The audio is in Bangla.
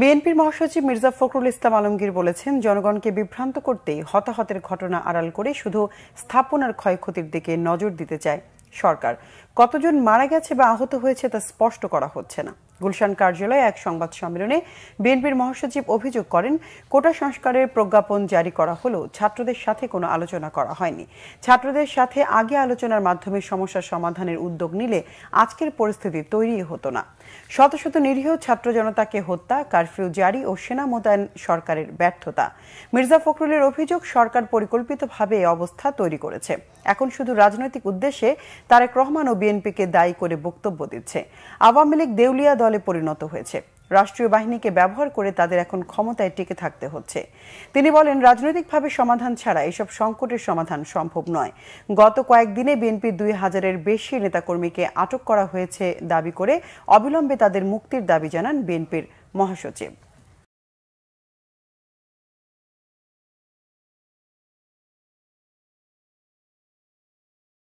বিএনপির মহাসচিব মির্জা ফখরুল ইসলাম আলমগীর বলেছেন জনগণকে বিভ্রান্ত করতে হতাহতের ঘটনা আড়াল করে শুধু স্থাপনার ক্ষয়ক্ষতির দিকে নজর দিতে চায় সরকার কতজন মারা গেছে বা আহত হয়েছে তা স্পষ্ট করা হচ্ছে না গুলশান কার্যালয়ে এক সংবাদ সম্মেলনে বিএনপির মহাসচিব অভিযোগ করেন কোটা সংস্কারের প্রজ্ঞাপন জারি করা হলেও ছাত্রদের সাথে কোনো আলোচনা করা হয়নি ছাত্রদের সাথে আগে আলোচনার মাধ্যমে সমস্যা সমাধানের উদ্যোগ নিলে আজকের পরিস্থিতি তৈরি হতো না শত শত নিরীহ ছাত্র জনতাকে হত্যা কারফিউ জারি ও সেনা মোতায়েন সরকারের ব্যর্থতা মির্জা ফখরুলের অভিযোগ সরকার পরিকল্পিতভাবে এ অবস্থা তৈরি করেছে এখন শুধু রাজনৈতিক উদ্দেশ্যে তারেক রহমান ও বিএনপিকে দায়ী করে বক্তব্য দিচ্ছে আওয়ামী লীগ দেউলিয়া দলে পরিণত হয়েছে রাষ্ট্রীয় বাহিনীকে ব্যবহার করে তাদের এখন ক্ষমতায় টিকে থাকতে হচ্ছে তিনি বলেন রাজনৈতিকভাবে সমাধান ছাড়া এসব সংকটের সমাধান সম্ভব নয় গত কয়েকদিনে বিএনপির দুই হাজারের বেশি নেতাকর্মীকে আটক করা হয়েছে দাবি করে অবিলম্বে তাদের মুক্তির দাবি জানান বিএনপির মহাসচিব